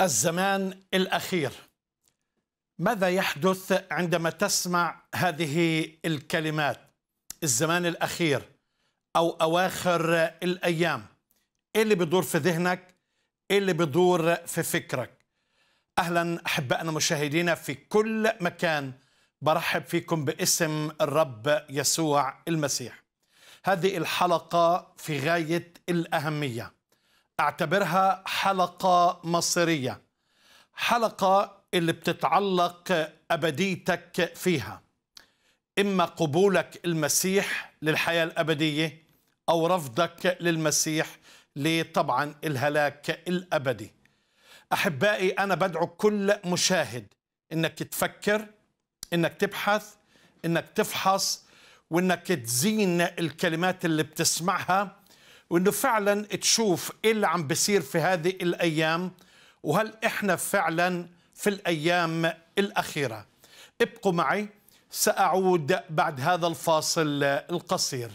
الزمان الاخير ماذا يحدث عندما تسمع هذه الكلمات الزمان الاخير او اواخر الايام ايه اللي بدور في ذهنك ايه اللي بدور في فكرك اهلا احبائنا مشاهدينا في كل مكان برحب فيكم باسم الرب يسوع المسيح هذه الحلقه في غايه الاهميه اعتبرها حلقة مصيرية حلقة اللي بتتعلق أبديتك فيها إما قبولك المسيح للحياة الأبدية أو رفضك للمسيح لطبعا الهلاك الأبدي أحبائي أنا بدعو كل مشاهد إنك تفكر إنك تبحث إنك تفحص وإنك تزين الكلمات اللي بتسمعها وانه فعلا تشوف ايه اللي عم بيصير في هذه الايام وهل احنا فعلا في الايام الاخيره ابقوا معي ساعود بعد هذا الفاصل القصير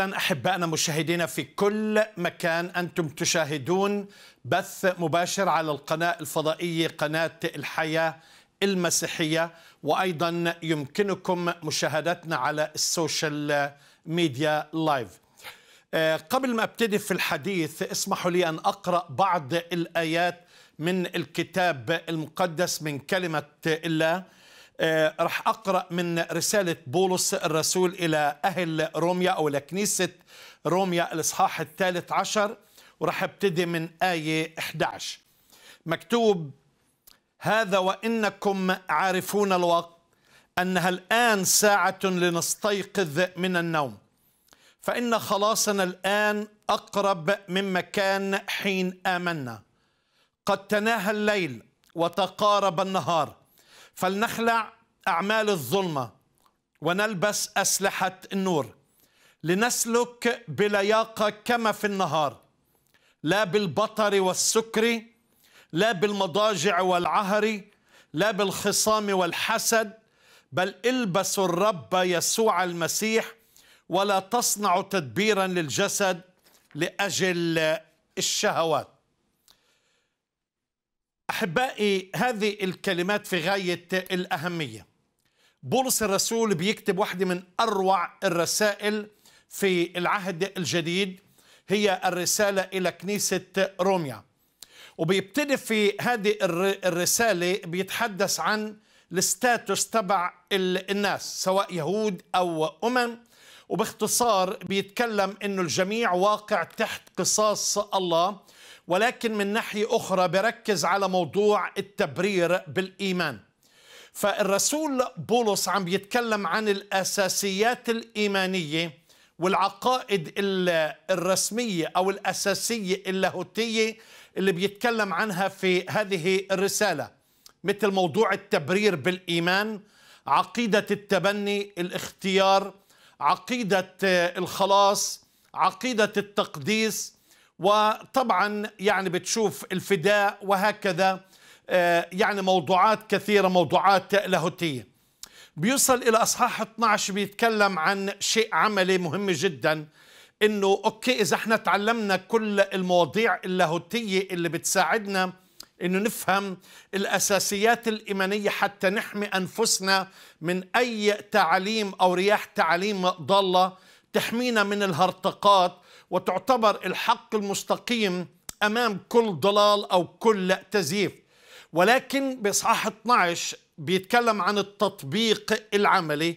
اهلا احبائنا مشاهدينا في كل مكان انتم تشاهدون بث مباشر على القناه الفضائيه قناه الحياه المسيحيه وايضا يمكنكم مشاهدتنا على السوشيال ميديا لايف. آه، قبل ما ابتدي في الحديث اسمحوا لي ان اقرا بعض الايات من الكتاب المقدس من كلمه الله آه، رح أقرأ من رسالة بولس الرسول إلى أهل روميا أو إلى كنيسة روميا الإصحاح الثالث عشر ورح ابتدي من آية 11 مكتوب هذا وإنكم عارفون الوقت أنها الآن ساعة لنستيقظ من النوم فإن خلاصنا الآن أقرب مما كان حين آمنا قد تناهى الليل وتقارب النهار فلنخلع أعمال الظلمة ونلبس أسلحة النور لنسلك بلياقة كما في النهار لا بالبطر والسكر لا بالمضاجع والعهر لا بالخصام والحسد بل البسوا الرب يسوع المسيح ولا تصنعوا تدبيرا للجسد لأجل الشهوات أحبائي هذه الكلمات في غاية الأهمية بولس الرسول بيكتب واحدة من أروع الرسائل في العهد الجديد هي الرسالة إلى كنيسة روميا وبيبتدي في هذه الرسالة بيتحدث عن الستاتوس تبع الناس سواء يهود أو أمم وباختصار بيتكلم أنه الجميع واقع تحت قصاص الله ولكن من ناحية أخرى بركز على موضوع التبرير بالإيمان فالرسول بولس عم يتكلم عن الأساسيات الإيمانية والعقائد الرسمية أو الأساسية اللاهوتية اللي بيتكلم عنها في هذه الرسالة مثل موضوع التبرير بالإيمان عقيدة التبني الاختيار عقيدة آه، الخلاص عقيدة التقديس وطبعا يعني بتشوف الفداء وهكذا آه، يعني موضوعات كثيرة موضوعات لاهوتية بيوصل إلى أصحاح 12 بيتكلم عن شيء عملي مهم جدا إنه أوكي إذا احنا تعلمنا كل المواضيع اللاهوتية اللي بتساعدنا إنه نفهم الأساسيات الإيمانية حتى نحمي أنفسنا من أي تعليم أو رياح تعليم ضالة تحمينا من الهرطقات وتعتبر الحق المستقيم أمام كل ضلال أو كل تزييف ولكن بإصحاح 12 بيتكلم عن التطبيق العملي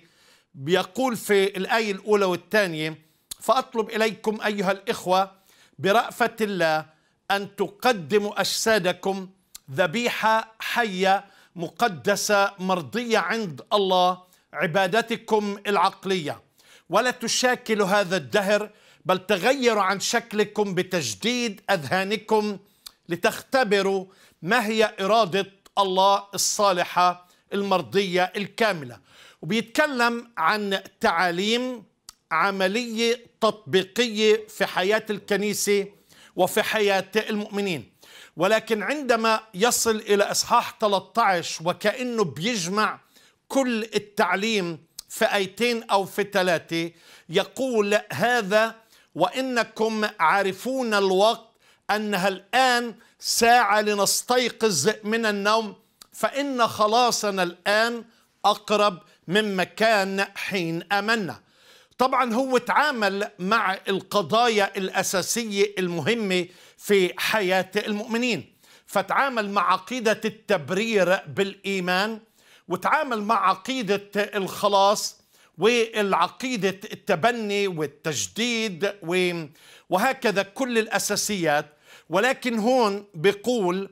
بيقول في الآية الأولى والثانية فأطلب إليكم أيها الإخوة برأفة الله أن تقدموا أجسادكم ذبيحة حية مقدسة مرضية عند الله عبادتكم العقلية ولا تشاكلوا هذا الدهر بل تغيروا عن شكلكم بتجديد اذهانكم لتختبروا ما هي اراده الله الصالحه المرضيه الكامله وبيتكلم عن تعاليم عمليه تطبيقيه في حياه الكنيسه وفي حياه المؤمنين ولكن عندما يصل الى اصحاح 13 وكانه بيجمع كل التعليم في ايتين او في ثلاثه يقول هذا وانكم عارفون الوقت انها الان ساعه لنستيقظ من النوم فان خلاصنا الان اقرب مما كان حين امنا طبعا هو تعامل مع القضايا الاساسيه المهمه في حياه المؤمنين فتعامل مع عقيده التبرير بالايمان وتعامل مع عقيده الخلاص والعقيدة التبني والتجديد وهكذا كل الأساسيات ولكن هون بيقول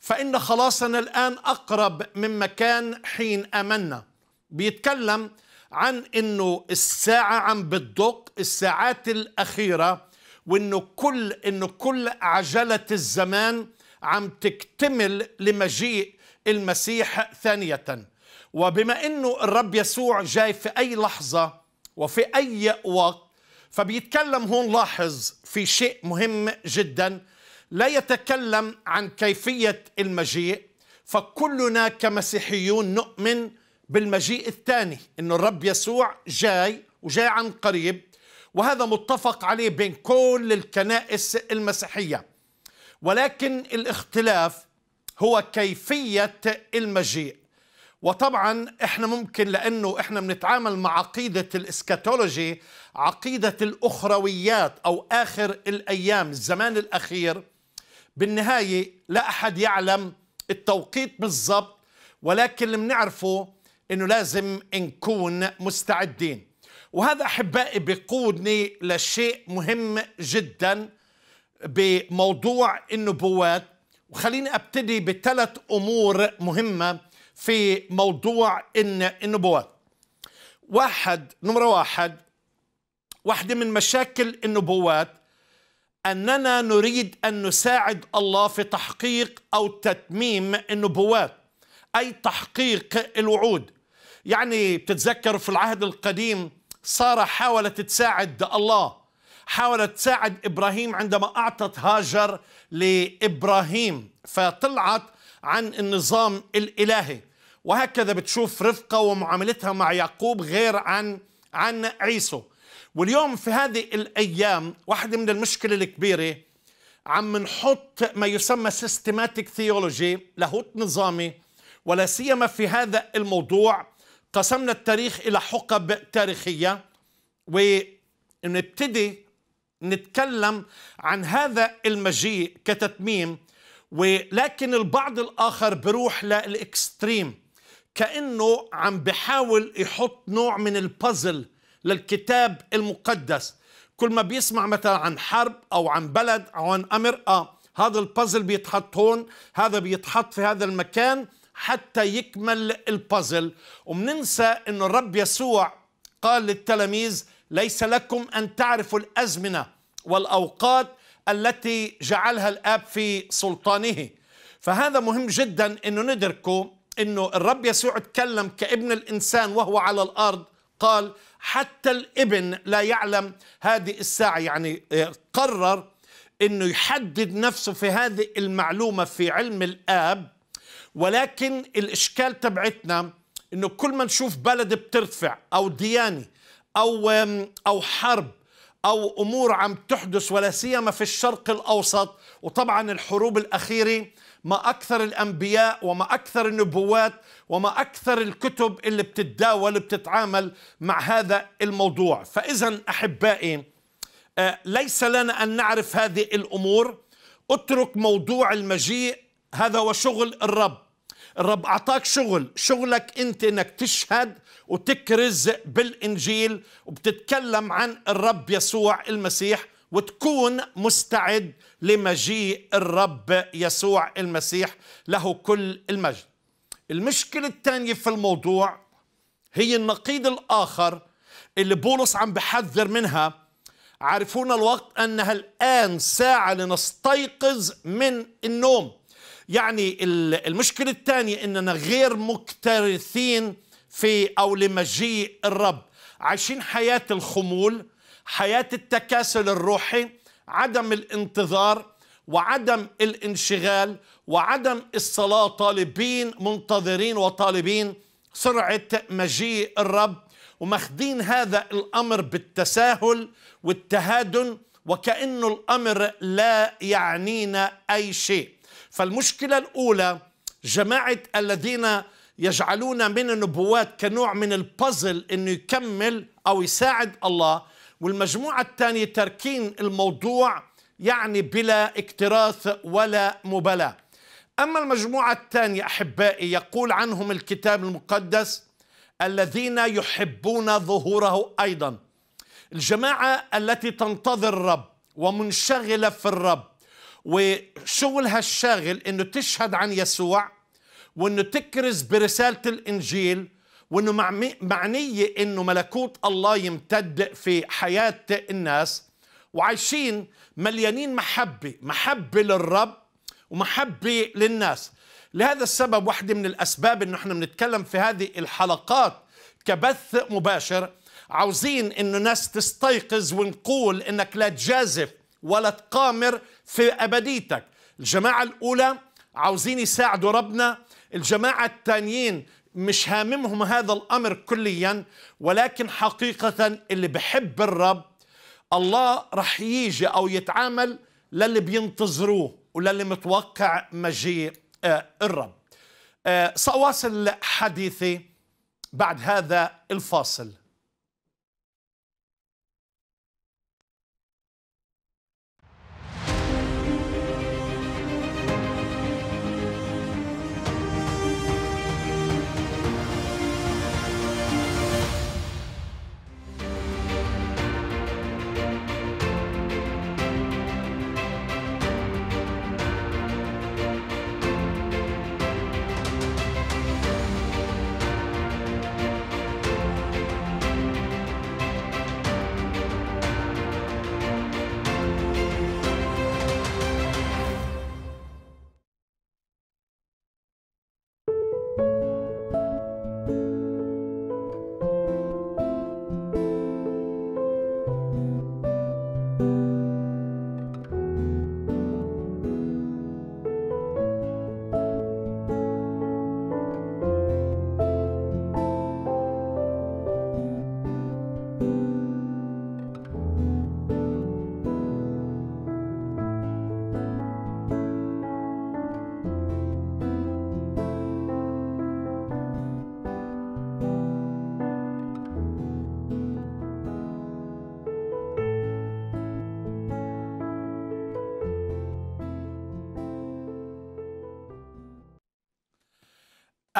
فإن خلاصنا الآن أقرب مما كان حين آمنا بيتكلم عن أنه الساعة عم بتدق الساعات الأخيرة وأنه كل, إنه كل عجلة الزمان عم تكتمل لمجيء المسيح ثانية وبما انه الرب يسوع جاي في اي لحظه وفي اي وقت فبيتكلم هون لاحظ في شيء مهم جدا لا يتكلم عن كيفيه المجيء فكلنا كمسيحيون نؤمن بالمجيء الثاني انه الرب يسوع جاي وجاي عن قريب وهذا متفق عليه بين كل الكنائس المسيحيه ولكن الاختلاف هو كيفيه المجيء وطبعا احنا ممكن لانه احنا بنتعامل مع عقيده الاسكاتولوجي عقيده الاخرويات او اخر الايام الزمان الاخير بالنهايه لا احد يعلم التوقيت بالضبط ولكن اللي بنعرفه انه لازم نكون مستعدين وهذا احبائي بيقودني لشيء مهم جدا بموضوع النبوات وخليني ابتدي بثلاث امور مهمه في موضوع النبوة واحد نمرة واحد واحدة من مشاكل النبوات أننا نريد أن نساعد الله في تحقيق أو تتميم النبوات أي تحقيق الوعود يعني بتتذكر في العهد القديم سارة حاولت تساعد الله حاولت تساعد إبراهيم عندما أعطت هاجر لإبراهيم فطلعت عن النظام الإلهي وهكذا بتشوف رفقة ومعاملتها مع يعقوب غير عن عن عيسو واليوم في هذه الأيام واحدة من المشكلة الكبيرة عم نحط ما يسمى سيستماتيك ثيولوجي لاهوت نظامي ولا سيما في هذا الموضوع قسمنا التاريخ إلى حقب تاريخية ونبتدي نتكلم عن هذا المجيء كتتميم ولكن البعض الآخر بروح للإكستريم كأنه عم بحاول يحط نوع من البازل للكتاب المقدس كل ما بيسمع مثلا عن حرب أو عن بلد أو عن أمر آه هذا البازل بيتحط هون هذا بيتحط في هذا المكان حتى يكمل البازل ومننسى أن الرب يسوع قال للتلاميذ ليس لكم أن تعرفوا الأزمنة والأوقات التي جعلها الآب في سلطانه فهذا مهم جدا أنه ندركه انه الرب يسوع تكلم كابن الانسان وهو على الارض قال حتى الابن لا يعلم هذه الساعه يعني آه، قرر انه يحدد نفسه في هذه المعلومه في علم الاب ولكن الاشكال تبعتنا انه كل ما نشوف بلد بترتفع او ديانه او او حرب او امور عم تحدث ولا سيما في الشرق الاوسط وطبعا الحروب الاخيره ما أكثر الأنبياء وما أكثر النبوات وما أكثر الكتب اللي بتتداول بتتعامل مع هذا الموضوع فإذا أحبائي آه، ليس لنا أن نعرف هذه الأمور اترك موضوع المجيء هذا هو شغل الرب الرب أعطاك شغل شغلك أنت أنك تشهد وتكرز بالإنجيل وبتتكلم عن الرب يسوع المسيح وتكون مستعد لمجيء الرب يسوع المسيح له كل المجد المشكلة الثانية في الموضوع هي النقيض الآخر اللي بولس عم بحذر منها عارفون الوقت أنها الآن ساعة لنستيقظ من النوم يعني المشكلة الثانية أننا غير مكترثين في أو لمجيء الرب عايشين حياة الخمول حياة التكاسل الروحي عدم الانتظار وعدم الانشغال وعدم الصلاة طالبين منتظرين وطالبين سرعة مجيء الرب وماخدين هذا الأمر بالتساهل والتهادن وكأنه الأمر لا يعنينا أي شيء فالمشكلة الأولى جماعة الذين يجعلون من النبوات كنوع من البازل انه يكمل او يساعد الله والمجموعة الثانية تركين الموضوع يعني بلا اكتراث ولا مبالاة أما المجموعة الثانية أحبائي يقول عنهم الكتاب المقدس الذين يحبون ظهوره أيضا الجماعة التي تنتظر الرب ومنشغلة في الرب وشغلها الشاغل أنه تشهد عن يسوع وأنه تكرز برسالة الإنجيل وانه معنيه انه ملكوت الله يمتد في حياه الناس وعايشين مليانين محبه محبه للرب ومحبه للناس لهذا السبب واحده من الاسباب انه احنا بنتكلم في هذه الحلقات كبث مباشر عاوزين انه الناس تستيقظ ونقول انك لا تجازف ولا تقامر في ابديتك الجماعه الاولى عاوزين يساعدوا ربنا الجماعة التانيين مش هاممهم هذا الأمر كليا ولكن حقيقة اللي بحب الرب الله رح يجي أو يتعامل للي بينتظروه وللي متوقع مجيء آه، الرب آه، سأواصل حديثي بعد هذا الفاصل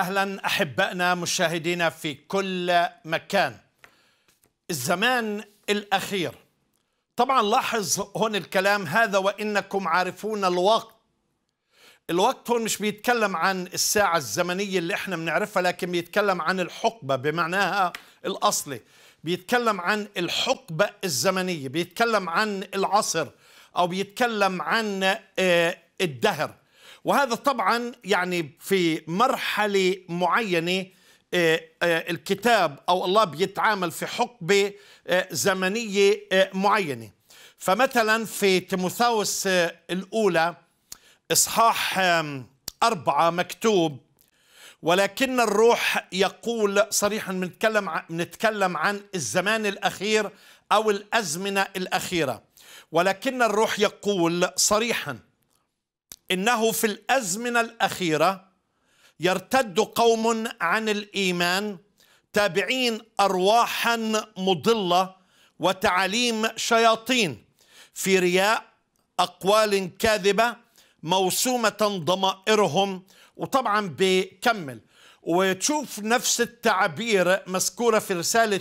اهلا احبائنا مشاهدينا في كل مكان الزمان الاخير طبعا لاحظ هون الكلام هذا وانكم عارفون الوقت الوقت هون مش بيتكلم عن الساعة الزمنية اللي احنا بنعرفها لكن بيتكلم عن الحقبة بمعناها الأصلي بيتكلم عن الحقبة الزمنية بيتكلم عن العصر أو بيتكلم عن آه، الدهر وهذا طبعا يعني في مرحلة معينة آه، آه، الكتاب أو الله بيتعامل في حقبة آه، زمنية معينة فمثلا في تيموثاوس الأولى إصحاح أربعة مكتوب ولكن الروح يقول صريحا بنتكلم بنتكلم عن الزمان الأخير أو الأزمنة الأخيرة ولكن الروح يقول صريحا انه في الازمنه الاخيره يرتد قوم عن الايمان تابعين ارواحا مضله وتعاليم شياطين في رياء اقوال كاذبه موسومه ضمائرهم وطبعا بكمل وتشوف نفس التعبير مذكوره في رساله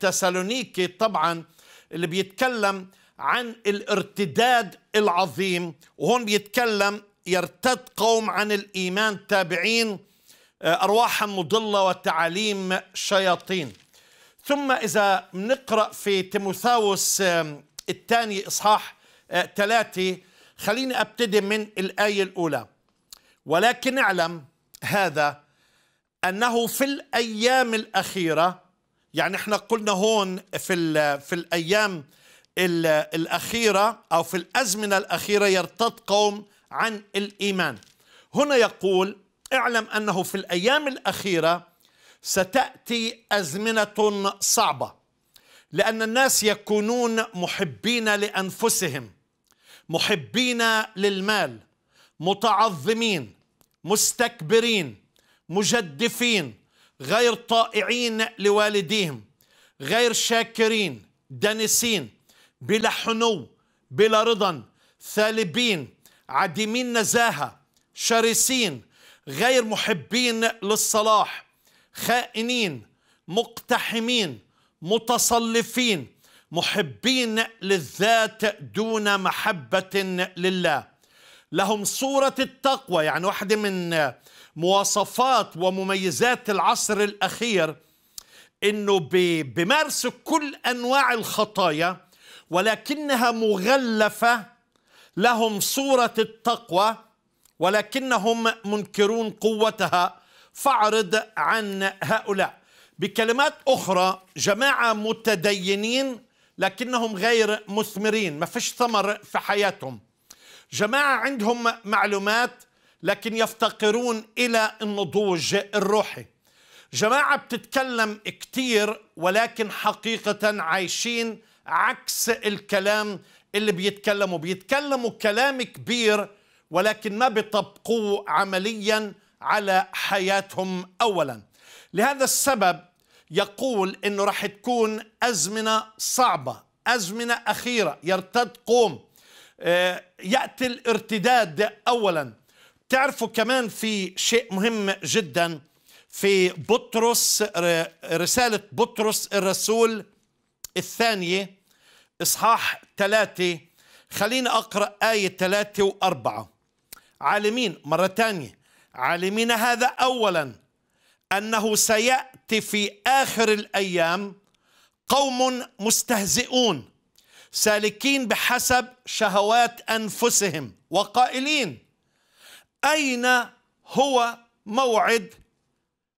تسالونيكي طبعا اللي بيتكلم عن الارتداد العظيم وهون بيتكلم يرتد قوم عن الإيمان تابعين آه، أرواحا مضلة وتعاليم شياطين ثم إذا نقرأ في تيموثاوس الثاني إصحاح آه، ثلاثة خليني أبتدي من الآية الأولى ولكن اعلم هذا أنه في الأيام الأخيرة يعني احنا قلنا هون في, في الأيام الأخيرة أو في الأزمنة الأخيرة يرتد قوم عن الايمان هنا يقول اعلم انه في الايام الاخيره ستاتي ازمنه صعبه لان الناس يكونون محبين لانفسهم محبين للمال متعظمين مستكبرين مجدفين غير طائعين لوالديهم غير شاكرين دنسين بلا حنو بلا رضا ثالبين عديمين نزاهة شرسين غير محبين للصلاح خائنين مقتحمين متصلفين محبين للذات دون محبة لله لهم صورة التقوى يعني واحدة من مواصفات ومميزات العصر الأخير أنه بيمارسوا كل أنواع الخطايا ولكنها مغلفة لهم صورة التقوى ولكنهم منكرون قوتها فاعرض عن هؤلاء بكلمات أخرى جماعة متدينين لكنهم غير مثمرين ما فيش ثمر في حياتهم جماعة عندهم معلومات لكن يفتقرون إلى النضوج الروحي جماعة بتتكلم كتير ولكن حقيقة عايشين عكس الكلام اللي بيتكلموا بيتكلموا كلام كبير ولكن ما بيطبقوه عمليا على حياتهم اولا لهذا السبب يقول انه راح تكون ازمنه صعبه ازمنه اخيره يرتد قوم آه، ياتي الارتداد اولا تعرفوا كمان في شيء مهم جدا في بطرس رساله بطرس الرسول الثانيه إصحاح ثلاثة خليني أقرأ آية ثلاثة وأربعة عالمين مرة ثانية عالمين هذا أولا أنه سيأتي في آخر الأيام قوم مستهزئون سالكين بحسب شهوات أنفسهم وقائلين أين هو موعد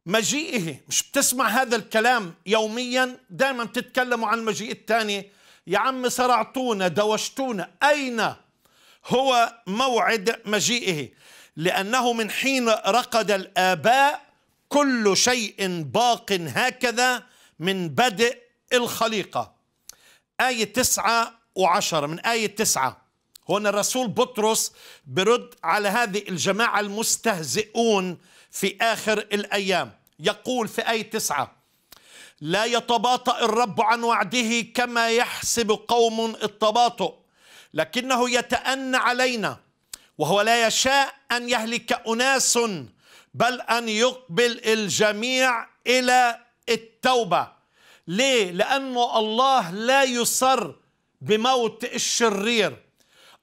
مجيئه مش بتسمع هذا الكلام يوميا دائما بتتكلموا عن المجيء الثاني يا عم صرعتونا دوشتونا أين هو موعد مجيئه لأنه من حين رقد الآباء كل شيء باق هكذا من بدء الخليقة آية تسعة وعشرة من آية تسعة هنا الرسول بطرس برد على هذه الجماعة المستهزئون في آخر الأيام يقول في آية تسعة لا يتباطأ الرب عن وعده كما يحسب قوم التباطؤ لكنه يتأنى علينا وهو لا يشاء أن يهلك أناس بل أن يقبل الجميع إلى التوبة ليه؟ لأنه الله لا يصر بموت الشرير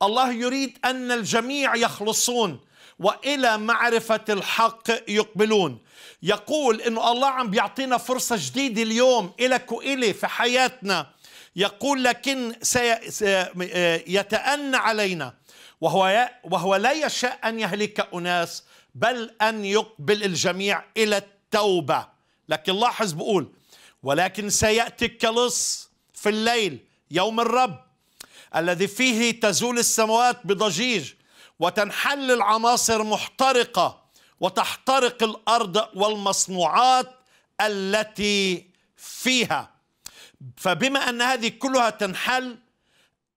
الله يريد أن الجميع يخلصون وإلى معرفة الحق يقبلون يقول انه الله عم بيعطينا فرصه جديده اليوم الك والي في حياتنا يقول لكن سيتأنى علينا وهو وهو لا يشاء ان يهلك اناس بل ان يقبل الجميع الى التوبه لكن لاحظ بقول ولكن سياتي كلص في الليل يوم الرب الذي فيه تزول السماوات بضجيج وتنحل العناصر محترقه وتحترق الارض والمصنوعات التي فيها فبما ان هذه كلها تنحل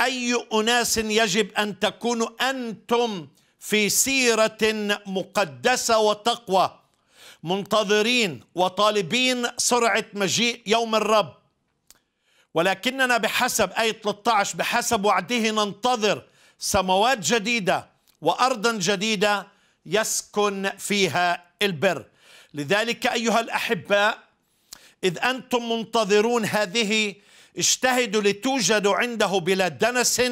اي اناس يجب ان تكونوا انتم في سيره مقدسه وتقوى منتظرين وطالبين سرعه مجيء يوم الرب ولكننا بحسب آية 13 بحسب وعده ننتظر سموات جديدة وأرضا جديدة يسكن فيها البر لذلك ايها الاحباء اذ انتم منتظرون هذه اجتهدوا لتوجدوا عنده بلا دنس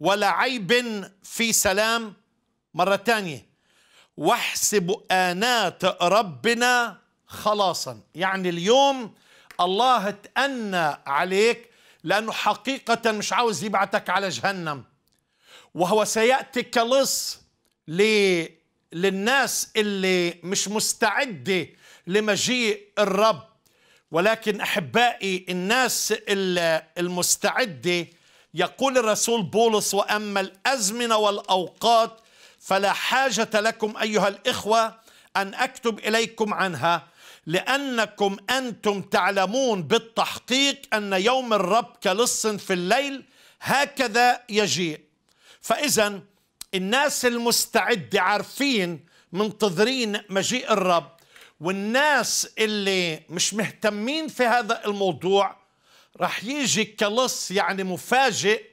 ولا عيب في سلام مرة ثانية واحسبوا آنات ربنا خلاصا يعني اليوم الله تأنى عليك لأنه حقيقة مش عاوز يبعتك على جهنم وهو سيأتي كلص للناس اللي مش مستعدة لمجيء الرب ولكن أحبائي الناس المستعدة يقول الرسول بولس وأما الأزمنة والأوقات فلا حاجة لكم أيها الإخوة أن أكتب إليكم عنها لأنكم أنتم تعلمون بالتحقيق أن يوم الرب كلص في الليل هكذا يجيء فإذا الناس المستعدة عارفين منتظرين مجيء الرب والناس اللي مش مهتمين في هذا الموضوع رح يجي كلص يعني مفاجئ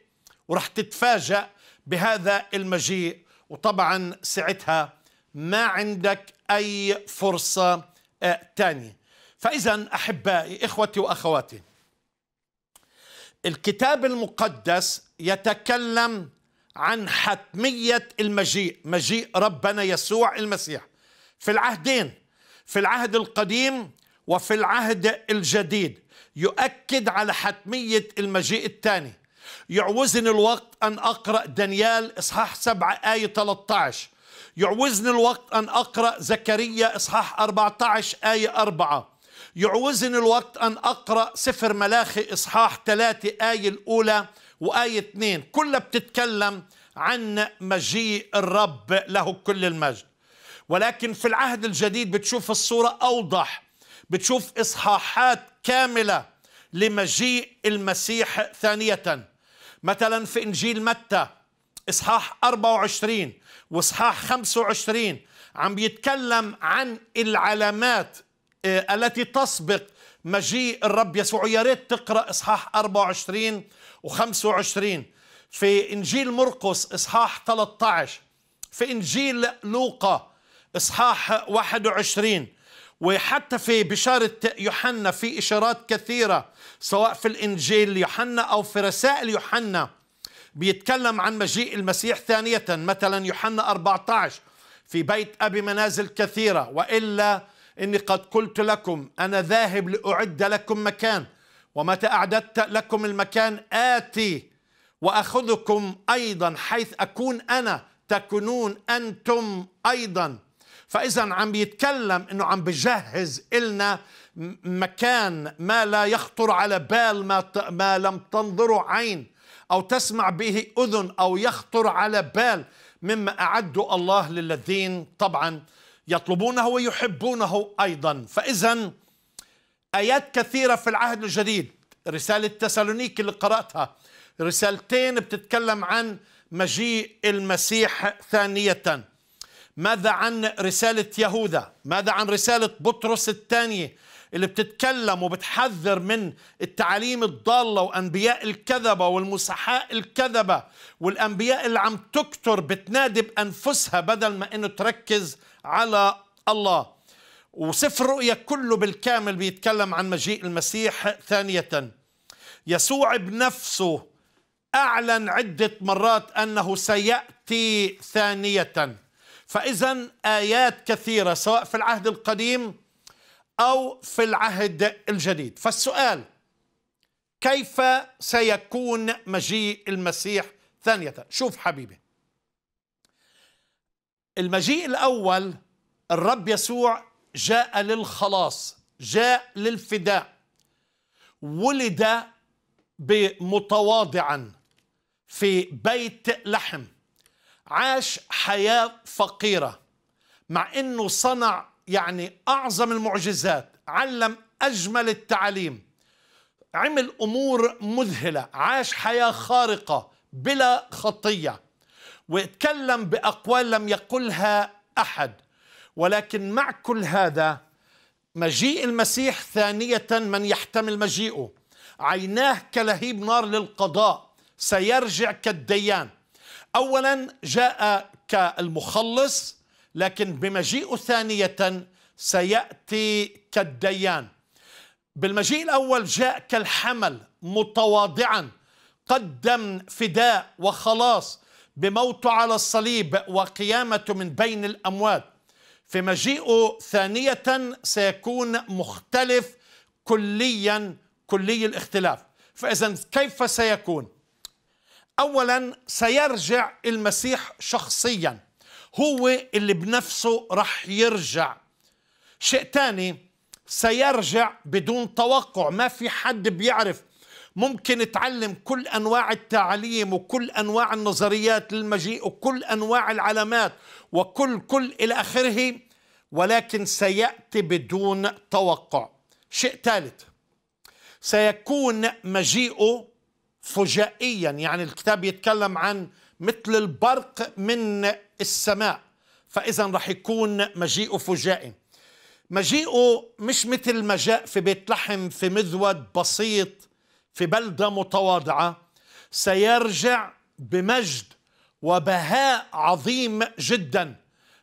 ورح تتفاجأ بهذا المجيء وطبعا ساعتها ما عندك أي فرصة آه، تانية فإذا أحبائي إخوتي وأخواتي الكتاب المقدس يتكلم عن حتمية المجيء مجيء ربنا يسوع المسيح في العهدين في العهد القديم وفي العهد الجديد يؤكد على حتمية المجيء الثاني يعوزني الوقت أن أقرأ دانيال إصحاح 7 آية 13 يعوزني الوقت أن أقرأ زكريا إصحاح 14 آية 4 يعوزني الوقت أن أقرأ سفر ملاخي إصحاح 3 آية الأولى وآية 2 كلها بتتكلم عن مجيء الرب له كل المجد ولكن في العهد الجديد بتشوف الصورة أوضح بتشوف إصحاحات كاملة لمجيء المسيح ثانية مثلا في إنجيل متى إصحاح 24 وإصحاح 25 عم بيتكلم عن العلامات آه، التي تسبق مجيء الرب يسوع يا ريت تقرا اصحاح 24 و25 في انجيل مرقس اصحاح 13 في انجيل لوقا اصحاح 21 وحتى في بشارة يوحنا في إشارات كثيرة سواء في الإنجيل يوحنا أو في رسائل يوحنا بيتكلم عن مجيء المسيح ثانية مثلا يوحنا 14 في بيت أبي منازل كثيرة وإلا إني قد قلت لكم أنا ذاهب لأعد لكم مكان ومتى أعددت لكم المكان آتي وأخذكم أيضا حيث أكون أنا تكونون أنتم أيضا فإذا عم بيتكلم أنه عم بجهز إلنا مكان ما لا يخطر على بال ما, ما لم تنظر عين أو تسمع به أذن أو يخطر على بال مما أعد الله للذين طبعا يطلبونه ويحبونه أيضا فإذا آيات كثيرة في العهد الجديد رسالة تسالونيك اللي قرأتها رسالتين بتتكلم عن مجيء المسيح ثانية ماذا عن رسالة يهوذا ماذا عن رسالة بطرس الثانية اللي بتتكلم وبتحذر من التعاليم الضالة وأنبياء الكذبة والمسحاء الكذبة والأنبياء اللي عم تكتر بتنادي بأنفسها بدل ما أنه تركز على الله وسفر الرؤيا كله بالكامل بيتكلم عن مجيء المسيح ثانية يسوع بنفسه أعلن عدة مرات أنه سيأتي ثانية فإذا آيات كثيرة سواء في العهد القديم أو في العهد الجديد فالسؤال كيف سيكون مجيء المسيح ثانية شوف حبيبي المجيء الأول الرب يسوع جاء للخلاص جاء للفداء ولد متواضعا في بيت لحم عاش حياة فقيرة مع أنه صنع يعني أعظم المعجزات علم أجمل التعليم عمل أمور مذهلة عاش حياة خارقة بلا خطية واتكلم باقوال لم يقلها احد ولكن مع كل هذا مجيء المسيح ثانيه من يحتمل مجيئه عيناه كلهيب نار للقضاء سيرجع كالديان اولا جاء كالمخلص لكن بمجيئه ثانيه سياتي كالديان بالمجيء الاول جاء كالحمل متواضعا قدم فداء وخلاص بموته على الصليب وقيامته من بين الأموات في مجيئه ثانية سيكون مختلف كليا كلي الاختلاف فإذا كيف سيكون؟ أولا سيرجع المسيح شخصيا هو اللي بنفسه رح يرجع شيء ثاني سيرجع بدون توقع ما في حد بيعرف ممكن تعلم كل أنواع التعليم وكل أنواع النظريات للمجيء وكل أنواع العلامات وكل كل إلى آخره ولكن سيأتي بدون توقع شيء ثالث سيكون مجيئه فجائيا يعني الكتاب يتكلم عن مثل البرق من السماء فإذا رح يكون مجيئه فجائي مجيئه مش مثل ما جاء في بيت لحم في مذود بسيط في بلدة متواضعة سيرجع بمجد وبهاء عظيم جدا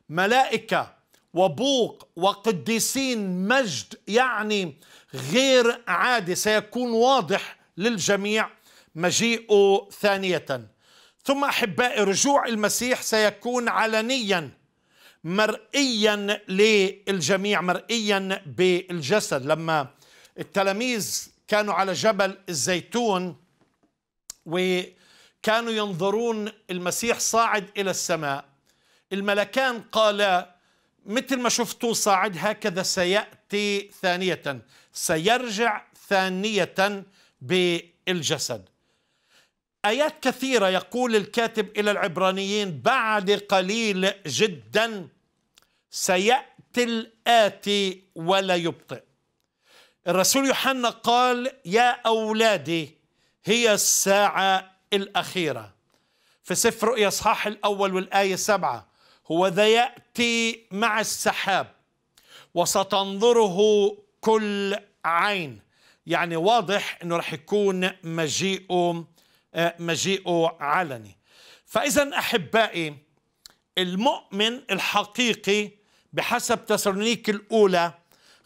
ملائكة وبوق وقديسين مجد يعني غير عادي سيكون واضح للجميع مجيئه ثانية ثم أحبائي رجوع المسيح سيكون علنيا مرئيا للجميع مرئيا بالجسد لما التلاميذ كانوا على جبل الزيتون وكانوا ينظرون المسيح صاعد إلى السماء الملكان قالا مثل ما شفتوه صاعد هكذا سيأتي ثانية سيرجع ثانية بالجسد آيات كثيرة يقول الكاتب إلى العبرانيين بعد قليل جدا سيأتي الآتي ولا يبطئ الرسول يوحنا قال يا أولادي هي الساعة الأخيرة في سفر رؤيا إصحاح الأول والآية سبعة هو ذا يأتي مع السحاب وستنظره كل عين يعني واضح أنه رح يكون مجيئه آه، مجيئه علني فإذا أحبائي المؤمن الحقيقي بحسب تسالونيك الأولى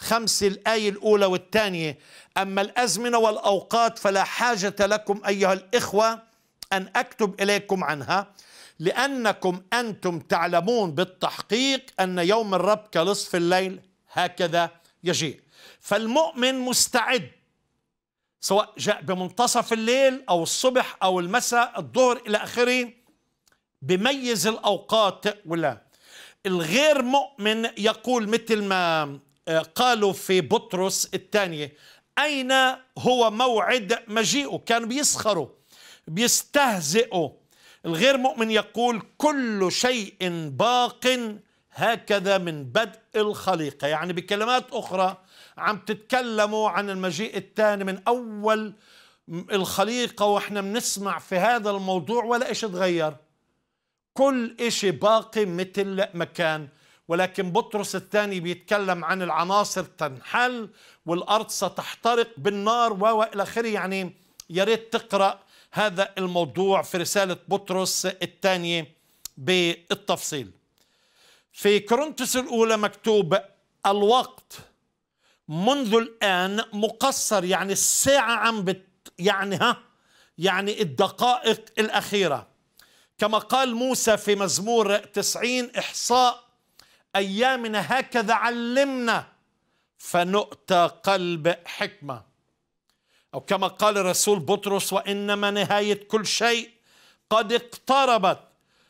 خمس الآية الأولى والثانية أما الأزمنة والأوقات فلا حاجة لكم أيها الإخوة أن أكتب إليكم عنها لأنكم أنتم تعلمون بالتحقيق أن يوم الرب كنصف الليل هكذا يجيء فالمؤمن مستعد سواء جاء بمنتصف الليل أو الصبح أو المساء الظهر إلى آخره بميز الأوقات ولا الغير مؤمن يقول مثل ما آه، قالوا في بطرس الثانية أين هو موعد مجيئه كانوا بيسخروا بيستهزئوا الغير مؤمن يقول كل شيء باق هكذا من بدء الخليقة يعني بكلمات أخرى عم تتكلموا عن المجيء الثاني من أول الخليقة وإحنا بنسمع في هذا الموضوع ولا إيش تغير كل إشي باقي مثل ما كان ولكن بطرس الثاني بيتكلم عن العناصر تنحل والارض ستحترق بالنار والى اخره يعني يا ريت تقرا هذا الموضوع في رساله بطرس الثانيه بالتفصيل. في كورنثوس الاولى مكتوب الوقت منذ الان مقصر يعني الساعه عم بت يعني ها يعني الدقائق الاخيره كما قال موسى في مزمور 90 احصاء أيامنا هكذا علمنا فنؤتى قلب حكمة أو كما قال الرسول بطرس وإنما نهاية كل شيء قد اقتربت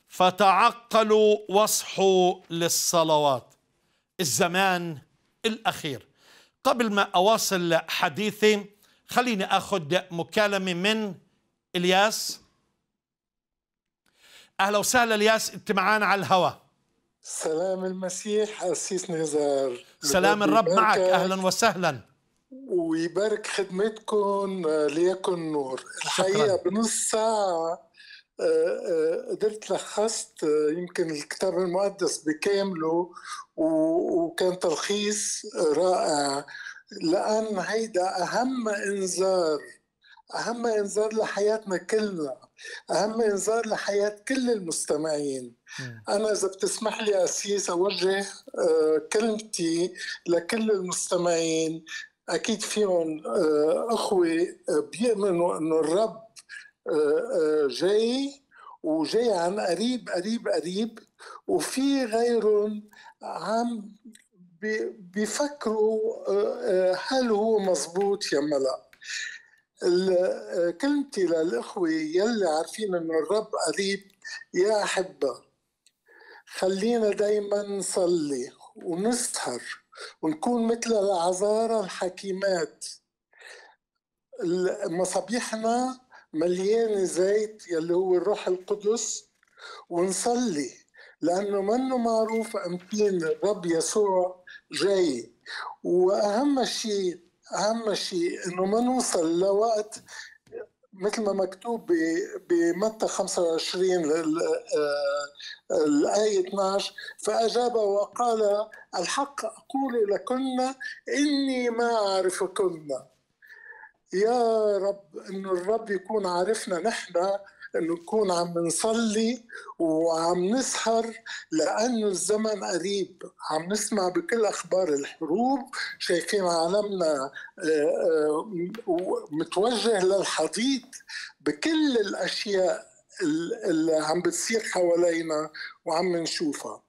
فتعقلوا واصحوا للصلوات الزمان الأخير قبل ما أواصل حديثي خليني أخذ مكالمة من إلياس أهلا وسهلا إلياس أنت معانا على الهواء سلام المسيح أسيس نزار سلام الرب معك أهلا وسهلا ويبارك خدمتكم ليكن نور الحقيقة شكرا. بنص ساعة آه، آه، قدرت لخصت آه، يمكن الكتاب المقدس بكامله وكان تلخيص رائع لأن هيدا أهم إنذار أهم إنذار لحياتنا كلنا أهم إنذار لحياة كل المستمعين أنا إذا بتسمح لي أسيس أوجه آه، كلمتي لكل المستمعين أكيد فيهم آه، أخوة آه، بيؤمنوا أنه الرب جاي وجاي عن قريب قريب قريب وفي غيرهم عم بيفكروا هل هو مزبوط يا لا كلمتي للإخوة يلي عارفين أنه الرب قريب يا أحبة خلينا دايما نصلي ونسهر ونكون مثل العذارى الحكيمات مصابيحنا مليانة زيت يلي هو الروح القدس ونصلي لأنه منه معروف أمتين الرب يسوع جاي وأهم شيء أهم شيء إنه ما نوصل لوقت مثل ما مكتوب بمتى 25 الآية 12 فأجاب وقال الحق أقول لكن إني ما أعرفكن يا رب أن الرب يكون عارفنا نحن انه نكون عم نصلي وعم نسهر لانه الزمن قريب عم نسمع بكل اخبار الحروب شايفين عالمنا آه، آه، متوجه للحضيض بكل الاشياء اللي عم بتصير حوالينا وعم نشوفها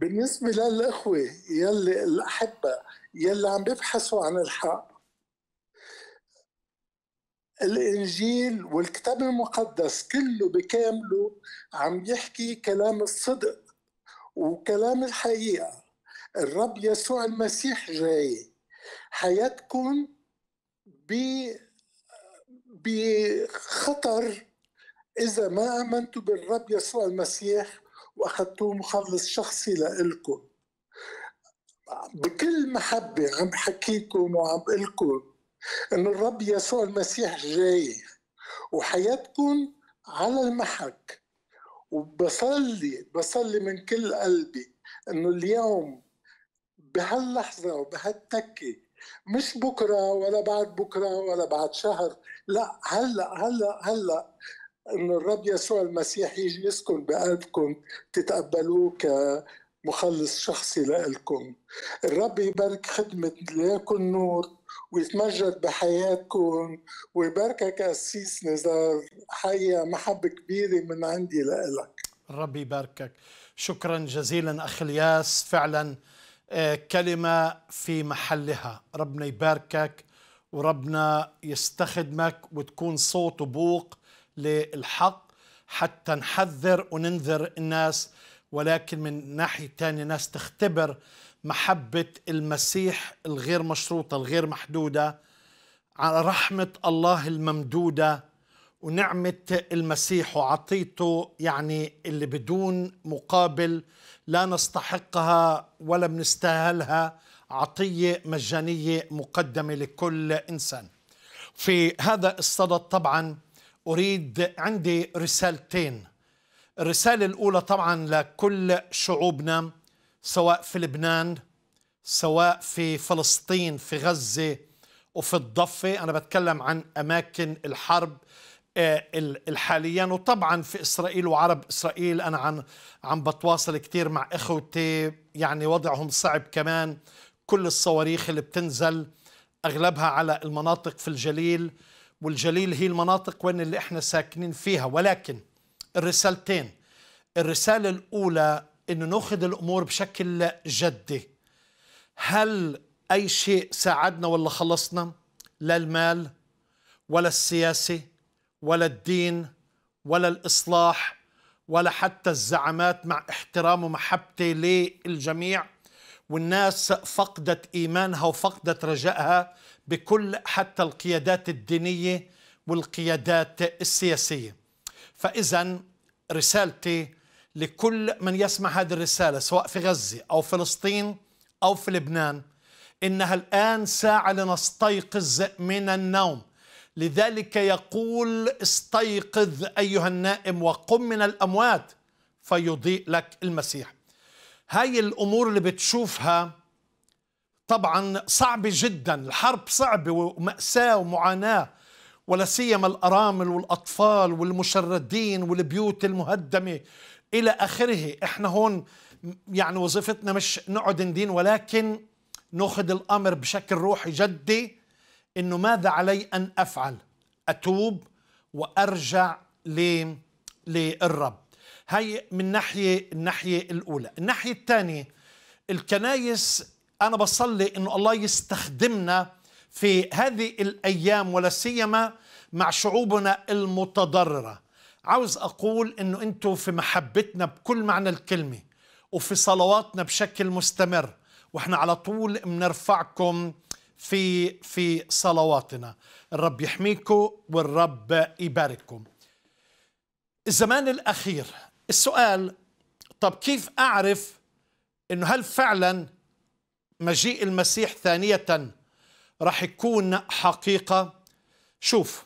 بالنسبه للاخوه يلي الاحبه يلي عم بيبحثوا عن الحق الانجيل والكتاب المقدس كله بكامله عم يحكي كلام الصدق وكلام الحقيقه الرب يسوع المسيح جاي حياتكم ب بخطر اذا ما امنتوا بالرب يسوع المسيح واخذتوه مخلص شخصي لإلكم بكل محبه عم حكيكم وعم قلكم أن الرب يسوع المسيح جاي وحياتكم على المحك وبصلي بصلي من كل قلبي انه اليوم بهاللحظة وبهالتكة مش بكرة ولا بعد بكرة ولا بعد شهر لا هلا هلا هلا أن الرب يسوع المسيح يجي يسكن بقلبكم تتقبلوه كمخلص شخصي لإلكم الرب يبارك خدمة ليكن نور ويتمجد بحياتكم ويباركك قسيس نزار حقيقة محبة كبيرة من عندي لإلك ربي يباركك شكرا جزيلا أخ الياس فعلا آه، كلمة في محلها ربنا يباركك وربنا يستخدمك وتكون صوت وبوق للحق حتى نحذر وننذر الناس ولكن من ناحية تانية ناس تختبر محبة المسيح الغير مشروطة الغير محدودة على رحمة الله الممدودة ونعمة المسيح وعطيته يعني اللي بدون مقابل لا نستحقها ولا بنستاهلها عطية مجانية مقدمة لكل إنسان في هذا الصدد طبعا أريد عندي رسالتين الرسالة الأولى طبعا لكل شعوبنا سواء في لبنان سواء في فلسطين في غزة وفي الضفة أنا بتكلم عن أماكن الحرب آه، الحالية وطبعا في إسرائيل وعرب إسرائيل أنا عن عم بتواصل كثير مع إخوتي يعني وضعهم صعب كمان كل الصواريخ اللي بتنزل أغلبها على المناطق في الجليل والجليل هي المناطق وين اللي إحنا ساكنين فيها ولكن الرسالتين الرسالة الأولى انه ناخذ الامور بشكل جدي هل اي شيء ساعدنا ولا خلصنا لا المال ولا السياسه ولا الدين ولا الاصلاح ولا حتى الزعامات مع احترام ومحبتي للجميع والناس فقدت ايمانها وفقدت رجائها بكل حتى القيادات الدينيه والقيادات السياسيه فاذا رسالتي لكل من يسمع هذه الرسالة سواء في غزة أو فلسطين أو في لبنان إنها الآن ساعة لنستيقظ من النوم لذلك يقول استيقظ أيها النائم وقم من الأموات فيضيء لك المسيح هاي الأمور اللي بتشوفها طبعا صعبة جدا الحرب صعبة ومأساة ومعاناة ولا سيما الأرامل والأطفال والمشردين والبيوت المهدمة إلى آخره إحنا هون يعني وظيفتنا مش نقعد ندين ولكن ناخذ الأمر بشكل روحي جدي إنه ماذا علي أن أفعل أتوب وأرجع للرب هاي من ناحية الناحية الأولى الناحية الثانية الكنايس أنا بصلي إنه الله يستخدمنا في هذه الأيام ولا سيما مع شعوبنا المتضررة عاوز أقول أنه أنتوا في محبتنا بكل معنى الكلمة وفي صلواتنا بشكل مستمر وإحنا على طول بنرفعكم في في صلواتنا الرب يحميكم والرب يبارككم الزمان الأخير السؤال طب كيف أعرف أنه هل فعلا مجيء المسيح ثانية رح يكون حقيقة شوف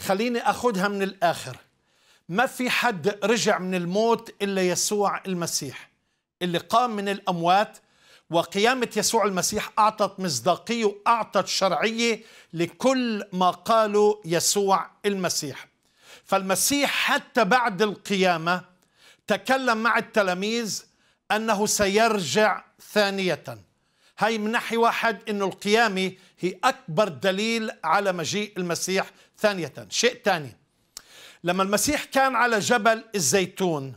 خليني أخذها من الآخر ما في حد رجع من الموت إلا يسوع المسيح اللي قام من الأموات وقيامة يسوع المسيح أعطت مصداقية وأعطت شرعية لكل ما قاله يسوع المسيح فالمسيح حتى بعد القيامة تكلم مع التلاميذ أنه سيرجع ثانية هاي من ناحية واحد أنه القيامة هي أكبر دليل على مجيء المسيح ثانية شيء ثاني لما المسيح كان على جبل الزيتون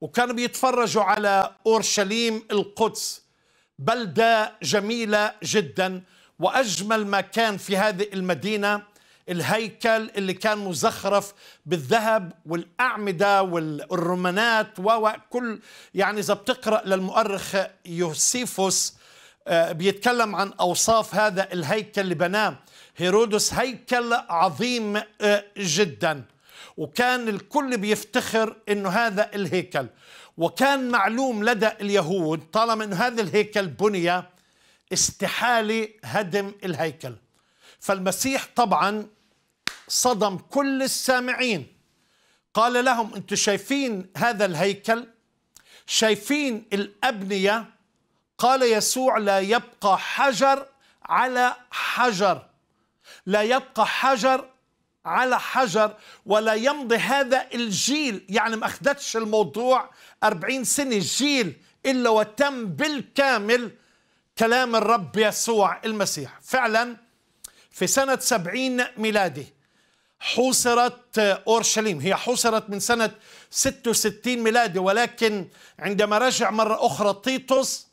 وكانوا بيتفرجوا على اورشليم القدس بلده جميله جدا واجمل ما كان في هذه المدينه الهيكل اللي كان مزخرف بالذهب والاعمده والرومانات وكل يعني اذا بتقرا للمؤرخ يوسيفوس آه، بيتكلم عن اوصاف هذا الهيكل اللي بناه هيرودس هيكل عظيم آه، جدا وكان الكل بيفتخر انه هذا الهيكل وكان معلوم لدى اليهود طالما انه هذا الهيكل بني استحاله هدم الهيكل فالمسيح طبعا صدم كل السامعين قال لهم انتم شايفين هذا الهيكل شايفين الابنيه قال يسوع لا يبقى حجر على حجر لا يبقى حجر على حجر ولا يمضي هذا الجيل يعني ما أخذتش الموضوع أربعين سنة جيل إلا وتم بالكامل كلام الرب يسوع المسيح فعلا في سنة سبعين ميلادي حوصرت أورشليم هي حوصرت من سنة 66 ميلادي ولكن عندما رجع مرة أخرى تيتوس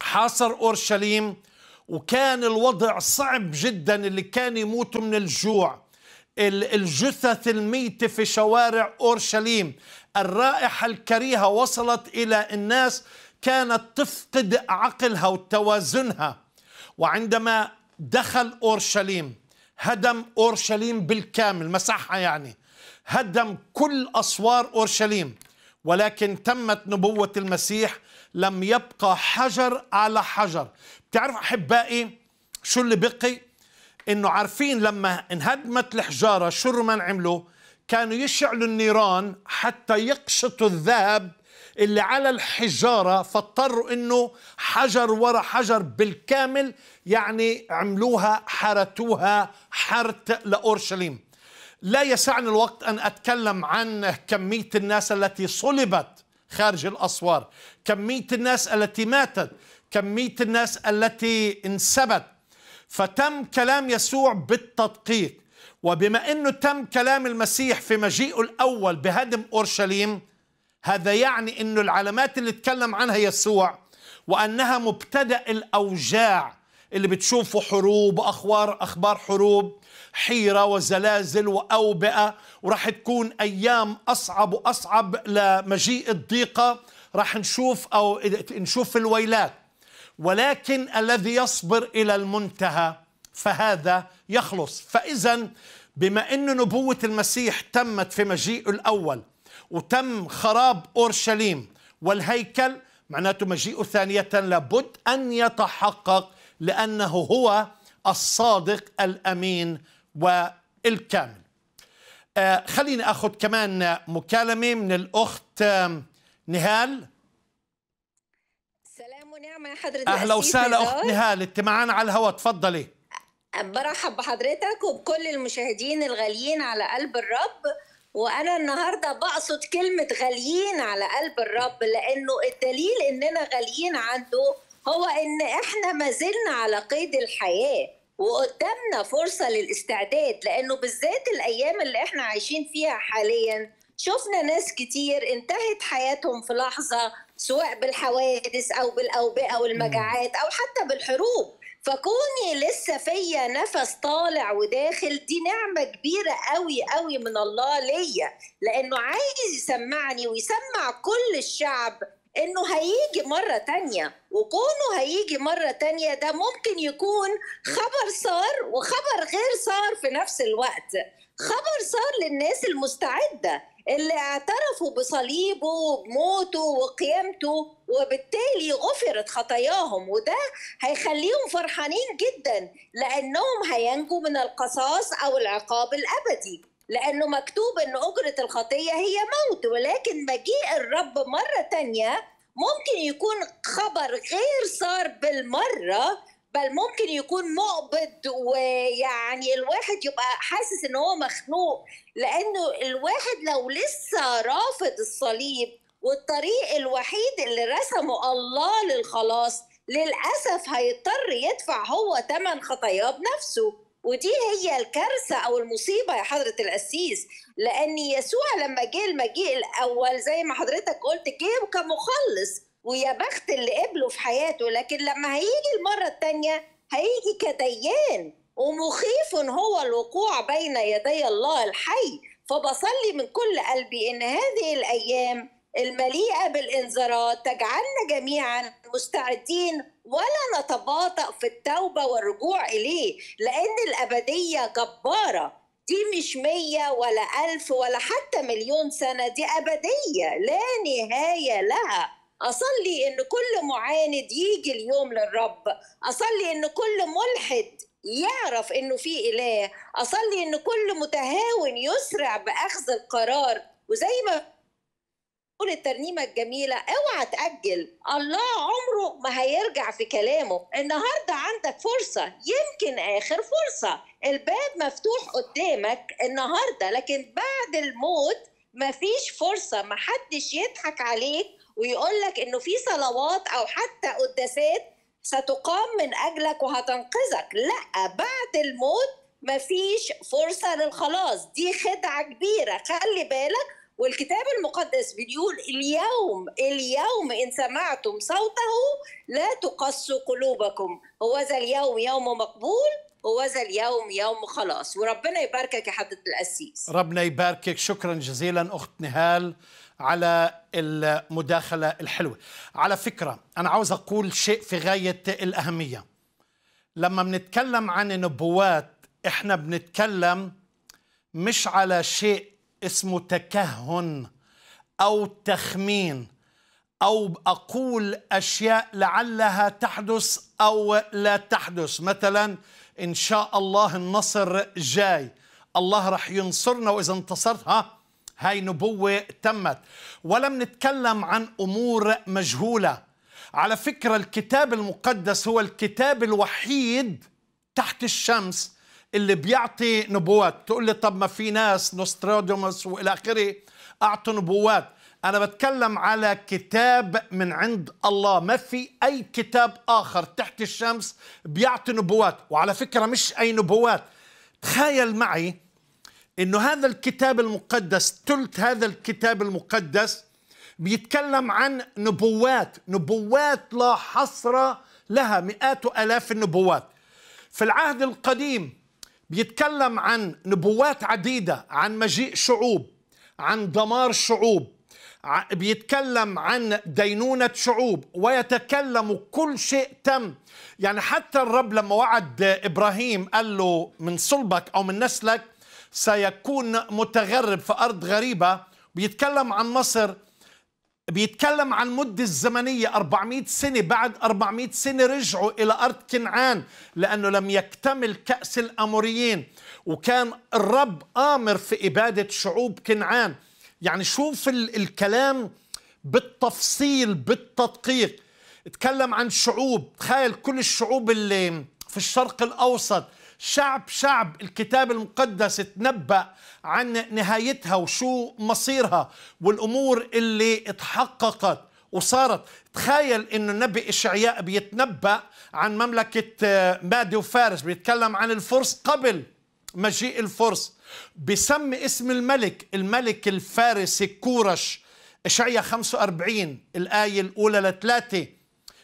حاصر أورشليم وكان الوضع صعب جدا اللي كان يموت من الجوع الجثث الميتة في شوارع أورشليم الرائحة الكريهة وصلت إلى الناس كانت تفقد عقلها وتوازنها وعندما دخل أورشليم هدم أورشليم بالكامل مسحها يعني هدم كل أسوار أورشليم ولكن تمت نبوة المسيح لم يبقى حجر على حجر بتعرف أحبائي شو اللي بقي انه عارفين لما انهدمت الحجاره شو الرومان عملوا كانوا يشعلوا النيران حتى يقشطوا الذهب اللي على الحجارة فاضطروا انه حجر ورا حجر بالكامل يعني عملوها حرتوها حرت لأورشليم لا يسعني الوقت أن أتكلم عن كمية الناس التي صلبت خارج الأسوار كمية الناس التي ماتت كمية الناس التي انسبت فتم كلام يسوع بالتدقيق وبما انه تم كلام المسيح في مجيئه الاول بهدم اورشليم هذا يعني انه العلامات اللي تكلم عنها يسوع وانها مبتدا الاوجاع اللي بتشوفوا حروب واخبار اخبار حروب حيره وزلازل واوبئه وراح تكون ايام اصعب واصعب لمجيء الضيقه راح نشوف او نشوف الويلات ولكن الذي يصبر إلى المنتهى فهذا يخلص فإذا بما أن نبوة المسيح تمت في مجيئه الأول وتم خراب أورشليم والهيكل معناته مجيئه ثانية لابد أن يتحقق لأنه هو الصادق الأمين والكامل آه خليني أخذ كمان مكالمة من الأخت نهال مع حضرتك اهلا وسهلا اخت نهال انت معانا على الهوا اتفضلي برحب بحضرتك وبكل المشاهدين الغاليين على قلب الرب وانا النهارده بقصد كلمه غاليين على قلب الرب لانه الدليل اننا غاليين عنده هو ان احنا ما زلنا على قيد الحياه وقدامنا فرصه للاستعداد لانه بالذات الايام اللي احنا عايشين فيها حاليا شفنا ناس كتير انتهت حياتهم في لحظة سواء بالحوادث أو بالأوبئة والمجاعات أو حتى بالحروب فكوني لسه فيا نفس طالع وداخل دي نعمة كبيرة قوي قوي من الله ليا لأنه عايز يسمعني ويسمع كل الشعب انه هيجي مرة تانية وكونه هيجي مرة تانية ده ممكن يكون خبر صار وخبر غير صار في نفس الوقت خبر صار للناس المستعدة اللي اعترفوا بصليبه وبموته وقيامته وبالتالي غفرت خطاياهم وده هيخليهم فرحانين جدا لانهم هينجوا من القصاص او العقاب الابدي لانه مكتوب ان اجره الخطيه هي موت ولكن مجيء الرب مره تانيه ممكن يكون خبر غير صار بالمره بل ممكن يكون مقبض ويعني الواحد يبقى حاسس ان هو مخنوق لانه الواحد لو لسه رافض الصليب والطريق الوحيد اللي رسمه الله للخلاص للاسف هيضطر يدفع هو ثمن خطاياه بنفسه ودي هي الكارثه او المصيبه يا حضره القسيس لان يسوع لما جه المجيء الاول زي ما حضرتك قلت جه كمخلص ويا بخت اللي قبله في حياته لكن لما هيجي المره الثانيه هيجي كديان ومخيف هو الوقوع بين يدي الله الحي فبصلي من كل قلبي ان هذه الايام المليئه بالانذارات تجعلنا جميعا مستعدين ولا نتباطأ في التوبه والرجوع اليه لان الابديه جباره دي مش مية ولا ألف ولا حتى مليون سنة دي أبدية لا نهاية لها اصلي ان كل معاند يجي اليوم للرب اصلي ان كل ملحد يعرف انه في اله اصلي ان كل متهاون يسرع باخذ القرار وزي ما تقول الترنيمة الجميلة اوعى تأجل الله عمره ما هيرجع في كلامه النهاردة عندك فرصة يمكن آخر فرصة الباب مفتوح قدامك النهاردة لكن بعد الموت مفيش فرصة محدش يضحك عليك ويقول لك انه في صلوات او حتى قداسات ستقام من اجلك وهتنقذك لا بعد الموت مفيش فرصه للخلاص دي خدعه كبيره خلي بالك والكتاب المقدس بيقول اليوم اليوم إن سمعتم صوته لا تقسوا قلوبكم هو ذا اليوم يوم مقبول هو ذا اليوم يوم خلاص وربنا يباركك يا حضرة القسيس ربنا يباركك شكرا جزيلا أخت نهال على المداخلة الحلوة على فكرة أنا عاوز أقول شيء في غاية الأهمية لما بنتكلم عن نبوات إحنا بنتكلم مش على شيء اسمه تكهن أو تخمين أو أقول أشياء لعلها تحدث أو لا تحدث مثلا إن شاء الله النصر جاي الله رح ينصرنا وإذا انتصرت ها هاي نبوة تمت ولم نتكلم عن أمور مجهولة على فكرة الكتاب المقدس هو الكتاب الوحيد تحت الشمس اللي بيعطي نبوات تقول لي طب ما في ناس نوسترادوموس والى اخره اعطوا نبوات انا بتكلم على كتاب من عند الله ما في اي كتاب اخر تحت الشمس بيعطي نبوات وعلى فكره مش اي نبوات تخيل معي انه هذا الكتاب المقدس ثلث هذا الكتاب المقدس بيتكلم عن نبوات نبوات لا حصر لها مئات الاف النبوات في العهد القديم بيتكلم عن نبوات عديده عن مجيء شعوب عن دمار شعوب بيتكلم عن دينونة شعوب ويتكلم كل شيء تم يعني حتى الرب لما وعد إبراهيم قال له من صلبك أو من نسلك سيكون متغرب في أرض غريبة بيتكلم عن مصر بيتكلم عن مدة الزمنية 400 سنة بعد 400 سنة رجعوا إلى أرض كنعان لأنه لم يكتمل كأس الأموريين وكان الرب آمر في إبادة شعوب كنعان يعني شوف الكلام بالتفصيل بالتدقيق تكلم عن شعوب تخيل كل الشعوب اللي في الشرق الأوسط شعب شعب الكتاب المقدس تنبأ عن نهايتها وشو مصيرها والأمور اللي اتحققت وصارت تخيل انه النبي اشعياء بيتنبأ عن مملكة آه، مادي وفارس بيتكلم عن الفرس قبل مجيء الفرس بسمي اسم الملك الملك الفارسي كورش اشعياء 45 الآية الأولى لثلاثة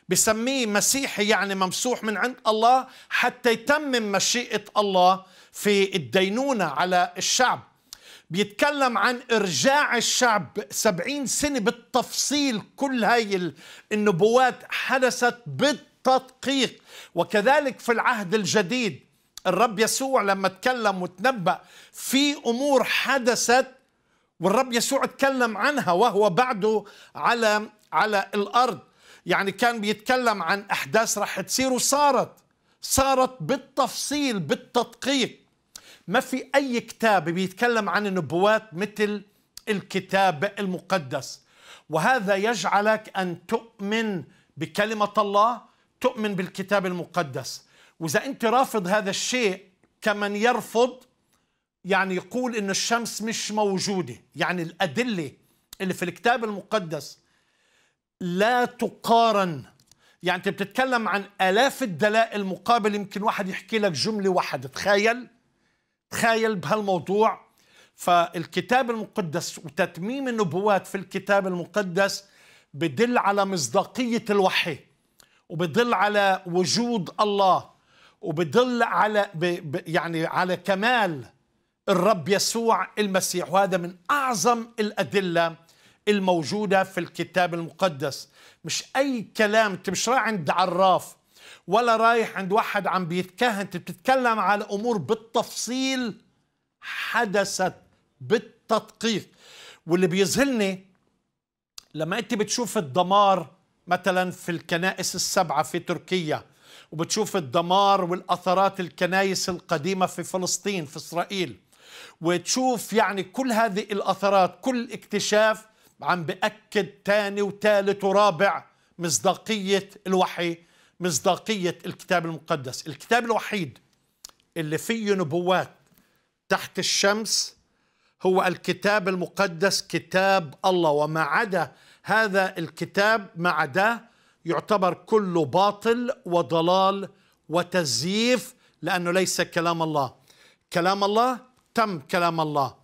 بسميه مسيحي يعني ممسوح من عند الله حتى يتمم مشيئة الله في الدينونة على الشعب بيتكلم عن إرجاع الشعب سبعين سنة بالتفصيل كل هاي النبوات حدثت بالتدقيق وكذلك في العهد الجديد الرب يسوع لما تكلم وتنبأ في أمور حدثت والرب يسوع تكلم عنها وهو بعده على على الأرض يعني كان بيتكلم عن أحداث رح تصير وصارت صارت بالتفصيل بالتدقيق ما في أي كتاب بيتكلم عن النبوات مثل الكتاب المقدس وهذا يجعلك أن تؤمن بكلمة الله تؤمن بالكتاب المقدس وإذا أنت رافض هذا الشيء كمن يرفض يعني يقول أن الشمس مش موجودة يعني الأدلة اللي في الكتاب المقدس لا تقارن يعني انت بتتكلم عن الاف الدلائل مقابل يمكن واحد يحكي لك جمله واحده تخيل تخيل بهالموضوع فالكتاب المقدس وتتميم النبوات في الكتاب المقدس بدل على مصداقيه الوحي وبدل على وجود الله وبدل على ب ب يعني على كمال الرب يسوع المسيح وهذا من اعظم الادله الموجودة في الكتاب المقدس مش أي كلام أنت مش رايح عند عراف ولا رايح عند واحد عم بيتكهن أنت بتتكلم على أمور بالتفصيل حدثت بالتدقيق واللي بيذهلني لما أنت بتشوف الدمار مثلا في الكنائس السبعة في تركيا وبتشوف الدمار والأثرات الكنائس القديمة في فلسطين في إسرائيل وتشوف يعني كل هذه الأثرات كل اكتشاف عم بأكد تاني وتالت ورابع مصداقية الوحي مصداقية الكتاب المقدس الكتاب الوحيد اللي فيه نبوات تحت الشمس هو الكتاب المقدس كتاب الله وما عدا هذا الكتاب ما عداه يعتبر كله باطل وضلال وتزييف لأنه ليس كلام الله كلام الله تم كلام الله